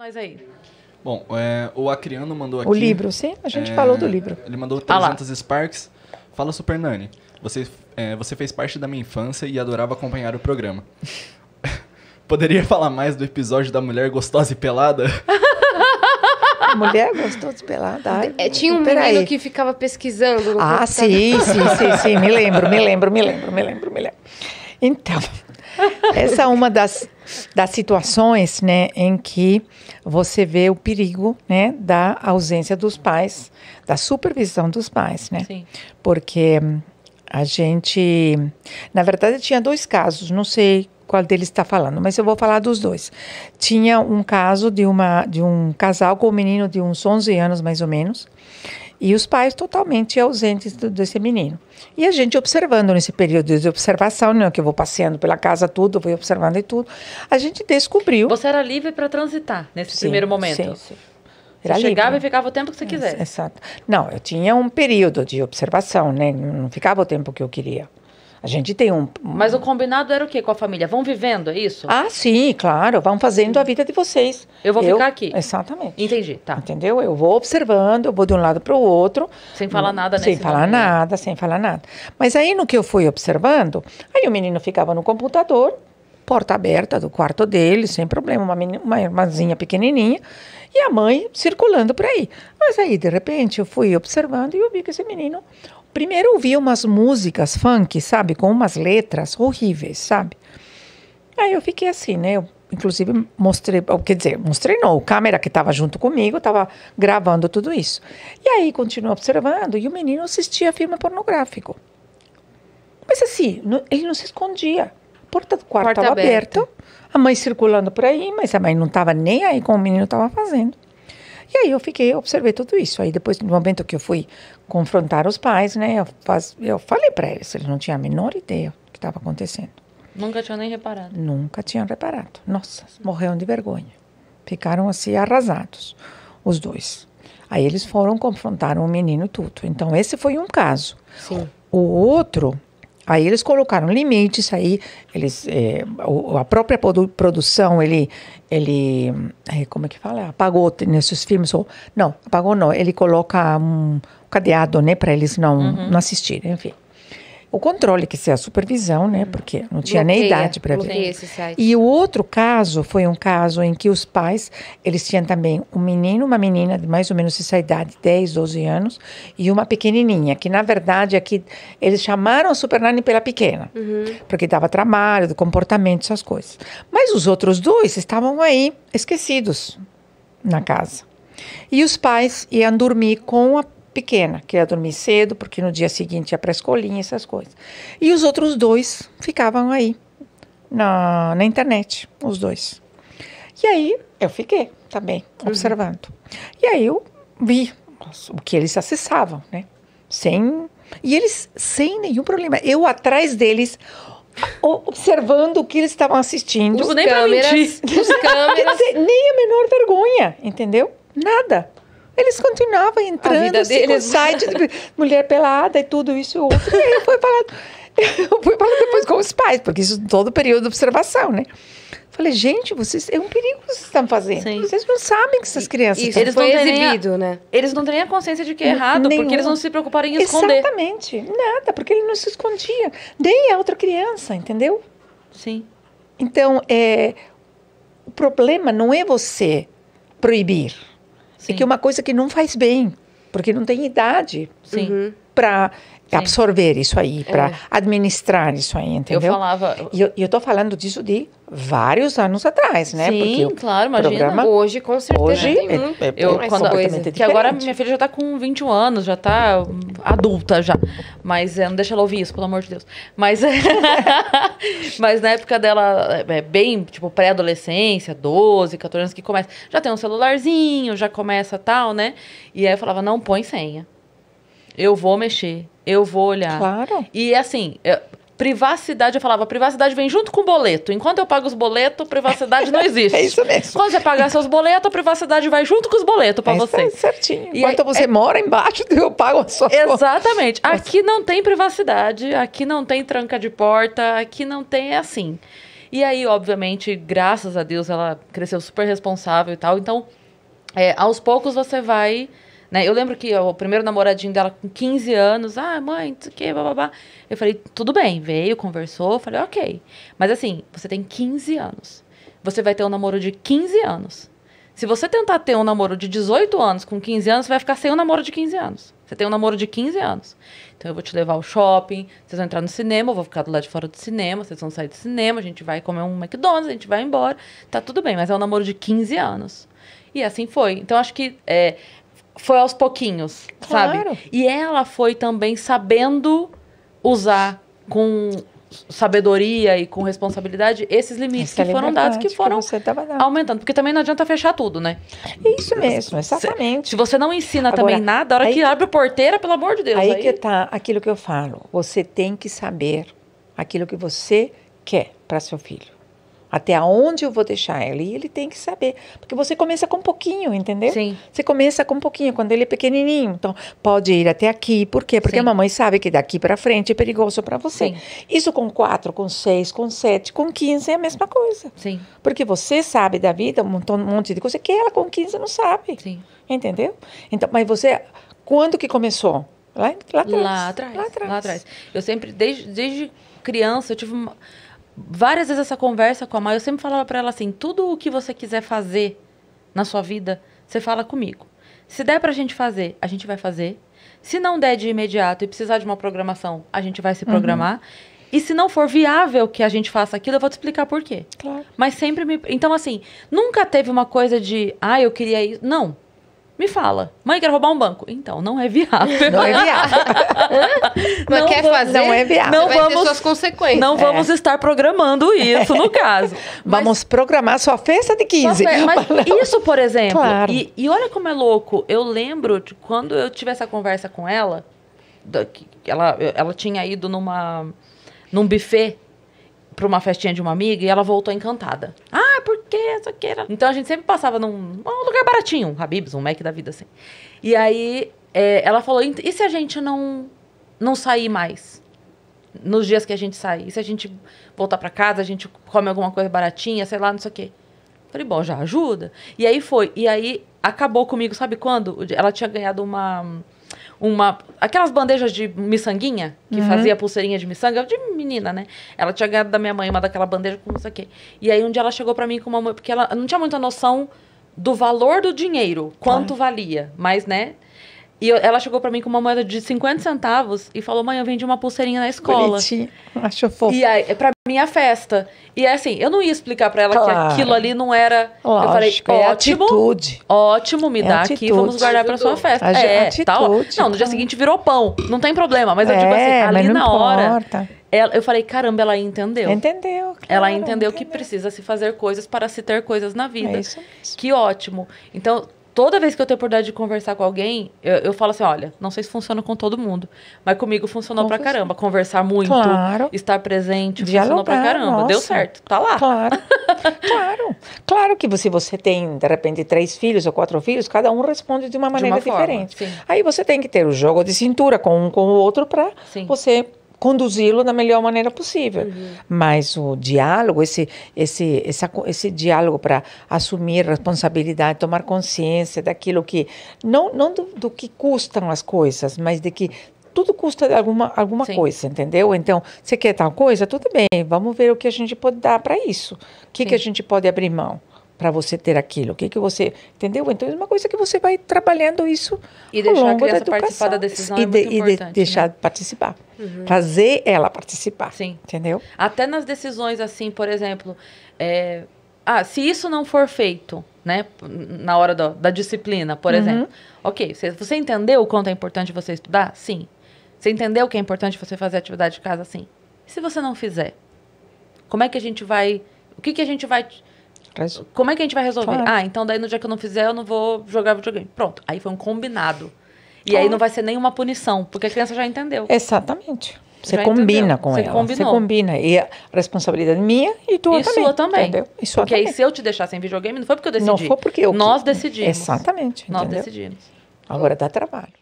Nós aí. Bom, é, o Acriano mandou aqui. O livro, sim, a gente é, falou do livro. Ele mandou 300 tá ah Sparks. Fala Super Nani. Você, é, você fez parte da minha infância e adorava acompanhar o programa. Poderia falar mais do episódio da mulher gostosa e pelada? mulher gostosa e pelada. Ai, é, tinha um menino aí. que ficava pesquisando. ah, sim, sim, sim, sim. Me lembro, me lembro, me lembro, me lembro, me lembro. Então, essa é uma das das situações, né, em que você vê o perigo, né, da ausência dos pais, da supervisão dos pais, né? Sim. Porque hum, a gente, na verdade, tinha dois casos, não sei qual deles está falando, mas eu vou falar dos dois. Tinha um caso de uma de um casal com um menino de uns 11 anos mais ou menos, e os pais totalmente ausentes do, desse menino. E a gente observando nesse período de observação, né, que eu vou passeando pela casa tudo, vou observando e tudo, a gente descobriu. Você era livre para transitar nesse sim, primeiro momento? Sim, sim. Era você chegava livre. e ficava o tempo que você é, quisesse. Exato. Não, eu tinha um período de observação, né? Não ficava o tempo que eu queria. A gente tem um. Mas o combinado era o quê com a família? Vão vivendo, é isso? Ah, sim, claro. Vão fazendo a vida de vocês. Eu vou eu... ficar aqui. Exatamente. Entendi, tá. Entendeu? Eu vou observando, eu vou de um lado para o outro. Sem falar nada, né? Sem falar momento. nada, sem falar nada. Mas aí no que eu fui observando, aí o menino ficava no computador, porta aberta do quarto dele, sem problema, uma, menina, uma irmãzinha pequenininha e a mãe circulando por aí. Mas aí, de repente, eu fui observando e eu vi que esse menino Primeiro ouvia umas músicas funk, sabe? Com umas letras horríveis, sabe? Aí eu fiquei assim, né? Eu, inclusive mostrei, quer dizer, mostrei não, A câmera que estava junto comigo estava gravando tudo isso. E aí continuo observando e o menino assistia filme pornográfico. Mas assim, ele não se escondia. A porta do quarto estava aberta. aberta, a mãe circulando por aí, mas a mãe não estava nem aí com o menino estava fazendo. E aí eu fiquei, observei tudo isso. Aí depois, no momento que eu fui confrontar os pais, né, eu, faz, eu falei para eles, eles não tinham a menor ideia do que estava acontecendo. Nunca tinham nem reparado? Nunca tinham reparado. Nossa, morreram de vergonha. Ficaram assim arrasados, os dois. Aí eles foram confrontar o menino e tudo. Então, esse foi um caso. Sim. O outro Aí eles colocaram limites, aí eles, é, a própria produção, ele, ele, é, como é que fala? Apagou nesses filmes, ou, não, apagou não, ele coloca um cadeado, né, para eles não, uhum. não assistirem, enfim o controle, que é a supervisão, né? Uhum. Porque não tinha bloqueia, nem idade para ver. Esse site. E o outro caso foi um caso em que os pais, eles tinham também um menino, uma menina de mais ou menos essa idade, 10, 12 anos, e uma pequenininha, que na verdade aqui eles chamaram a Supernani pela pequena, uhum. porque dava trabalho, do comportamento, essas coisas. Mas os outros dois estavam aí esquecidos na casa. E os pais iam dormir com a pequena, que ia é dormir cedo, porque no dia seguinte ia para a escolinha, essas coisas. E os outros dois ficavam aí, na, na internet, os dois. E aí eu fiquei também, uhum. observando. E aí eu vi o que eles acessavam, né? Sem, e eles sem nenhum problema. Eu atrás deles, observando o que eles estavam assistindo. Os nem câmeras, os câmeras. Dizer, nem a menor vergonha, entendeu? Nada. Eles continuavam entrando assim, com o site de mulher pelada e tudo isso e outro. E aí foi falado. Eu fui falar depois com os pais, porque isso todo período de observação, né? Falei, gente, vocês é um perigo que vocês estão fazendo. Sim. Vocês não sabem que essas crianças isso, eles não exibido, a, né? Eles não têm a consciência de que é errado, Nenhum. porque eles não se preocuparam em esconder. Exatamente, nada, porque ele não se escondia. Nem a outra criança, entendeu? Sim. Então, é, o problema não é você proibir. Sim. E que é uma coisa que não faz bem, porque não tem idade Sim. Uhum. Para absorver isso aí, para é. administrar isso aí, entendeu? Eu falava. E eu, eu tô falando disso de vários anos atrás, né? Sim, Porque claro, imagina. Programa, hoje, com certeza. Hoje é, é, é, eu, quando, é coisa. Que agora minha filha já tá com 21 anos, já tá adulta já. Mas é, não deixa ela ouvir isso, pelo amor de Deus. Mas, mas na época dela, eh, é bem, tipo, pré-adolescência, 12, 14 anos que começa. Já tem um celularzinho, já começa tal, né? E aí eu falava, não põe senha. Eu vou mexer, eu vou olhar. Claro. E assim, eu, é, privacidade, eu falava, privacidade vem junto com o boleto. Enquanto eu pago os boletos, privacidade não existe. é isso mesmo. Quando você pagar seus boletos, a privacidade vai junto com os boletos para é você. É certinho. Enquanto aí, você é... mora embaixo, eu pago a sua Exatamente. Aqui não tem privacidade, aqui não tem tranca de porta, aqui não tem é assim. E aí, obviamente, graças a Deus, ela cresceu super responsável e tal. Então, é, aos poucos você vai né? Eu lembro que o primeiro namoradinho dela com 15 anos, ah, mãe, não sei o que, babá. Eu falei, tudo bem, veio, conversou, falei, ok. Mas assim, você tem 15 anos. Você vai ter um namoro de 15 anos. Se você tentar ter um namoro de 18 anos com 15 anos, você vai ficar sem um namoro de 15 anos. Você tem um namoro de 15 anos. Então eu vou te levar ao shopping, vocês vão entrar no cinema, eu vou ficar do lado de fora do cinema, vocês vão sair do cinema, a gente vai comer um McDonald's, a gente vai embora. Tá tudo bem, mas é um namoro de 15 anos. E assim foi. Então acho que é, foi aos pouquinhos, claro. sabe? E ela foi também sabendo usar com sabedoria e com responsabilidade esses limites Essa que foram dados que foram que dando. aumentando porque também não adianta fechar tudo né isso mesmo exatamente se, se você não ensina Agora, também nada a hora que, que, abre a porteira pelo amor de Deus aí, aí que tá aquilo que eu falo você tem que saber aquilo que você quer para seu filho até onde eu vou deixar ela? E ele tem que saber. Porque você começa com um pouquinho, entendeu? Sim. Você começa com um pouquinho, quando ele é pequenininho. Então, pode ir até aqui. Por quê? Porque Sim. a mamãe sabe que daqui para frente é perigoso para você. Sim. Isso com quatro, com seis, com sete, com quinze é a mesma coisa. Sim. Porque você sabe da vida um, monte de coisa que ela com quinze não sabe. Sim. Entendeu? Então, mas você, quando que começou? Lá, lá, atrás, lá, atrás, lá atrás. Lá atrás. Eu sempre, desde, desde criança, eu tive uma várias vezes essa conversa com a mãe, eu sempre falava para ela assim: tudo o que você quiser fazer na sua vida, você fala comigo. Se der pra gente fazer, a gente vai fazer. Se não der de imediato e precisar de uma programação, a gente vai se uhum. programar. Uhum. E se não for viável que a gente faça aquilo, eu vou te explicar por quê. Claro. Mas sempre me. Então, assim, nunca teve uma coisa de, ah, eu queria isso. Não me fala, mãe, quero roubar um banco. Então, não é viável. Não é viável. não, não quer vamos, fazer, não é viável. Não Vai vamos, suas consequências. Não é. vamos estar programando isso, no caso. Mas, vamos programar sua festa de 15. Fe... Mas isso, por exemplo, claro. e, e olha como é louco, eu lembro de quando eu tive essa conversa com ela, ela, ela tinha ido numa, num buffet para uma festinha de uma amiga e ela voltou encantada sei o Então a gente sempre passava num, num lugar baratinho, um Habibs, um Mac da vida, assim. E aí é, ela falou: e se a gente não, não sair mais? Nos dias que a gente sai? E se a gente voltar para casa, a gente come alguma coisa baratinha, sei lá, não sei o quê? Falei, bom, já ajuda. E aí foi. E aí acabou comigo, sabe quando? Ela tinha ganhado uma uma. Aquelas bandejas de miçanguinha, que uhum. fazia pulseirinha de miçanga, de menina, né? Ela tinha ganhado da minha mãe uma daquela bandeja com isso aqui. E aí um dia ela chegou para mim com uma. Porque ela não tinha muita noção do valor do dinheiro, quanto claro. valia. Mas, né? E eu, ela chegou para mim com uma moeda de 50 centavos e falou: mãe, eu vendi uma pulseirinha na escola. Bonitinho. Acho fofo. E aí, pra minha festa. E é assim, eu não ia explicar para ela claro. que aquilo ali não era. Lógico, eu falei, é ótimo. atitude. Ótimo, me é dá atitude. aqui, vamos guardar para sua festa. A é, atitude, Não, no dia seguinte virou pão. Não tem problema, mas é, eu digo assim, é, ali na importa. hora. Ela, eu falei, caramba, ela entendeu. Entendeu, claro, Ela entendeu, entendeu, que precisa se fazer coisas para se ter coisas na é vida. É isso Que ótimo. Então, toda vez que eu tenho a oportunidade de conversar com alguém, eu, eu, falo assim: olha, não sei se funciona com todo mundo, mas comigo funcionou Confusão. pra caramba. Conversar muito, claro. estar presente, Dialogar, funcionou pra caramba. Nossa. Deu certo, tá lá. Claro. claro. Claro que se você tem, de repente, três filhos ou quatro filhos, cada um responde de uma maneira de uma diferente. Forma, Aí você tem que ter o jogo de cintura com um com o outro pra sim. você conduzi-lo da melhor maneira possível. Uhum. Mas o diálogo, esse, esse, essa, esse diálogo para assumir responsabilidade, tomar consciência daquilo que. Não, não do, do, que custam as coisas, mas de que. Tudo custa alguma, alguma Sim. coisa, entendeu? Então, você quer tal coisa? Tudo bem, vamos ver o que a gente pode dar para isso. O que, Sim. que a gente pode abrir mão para você ter aquilo? O que que você entendeu? Então é uma coisa que você vai trabalhando isso e ao longo da educação participar da decisão e, é de, e de, né? deixar né? participar, uhum. fazer ela participar, Sim. entendeu? Até nas decisões assim, por exemplo, é, ah, se isso não for feito, né, na hora do, da disciplina, por uhum. exemplo, ok, você, você entendeu o quanto é importante você estudar? Sim. Você entendeu que é importante você fazer atividade de casa? Sim. E se você não fizer, como é que a gente vai? O que que a gente vai Faz. Como é que a gente vai resolver? Ah, então daí no dia que eu não fizer, eu não vou jogar videogame. Pronto. Aí foi um combinado. E aí então- não vai ser nenhuma punição, porque a criança já entendeu. Exatamente. Você já combina entendeu. com você ela. Combinou. Você combina. E a responsabilidade minha e tua e também. Sua também. Entendeu? E sua porque também. aí se eu te deixar sem videogame, não foi porque eu decidi. Não foi porque eu. Nós decidimos. Exatamente. Nós decidimos. Agora dá trabalho.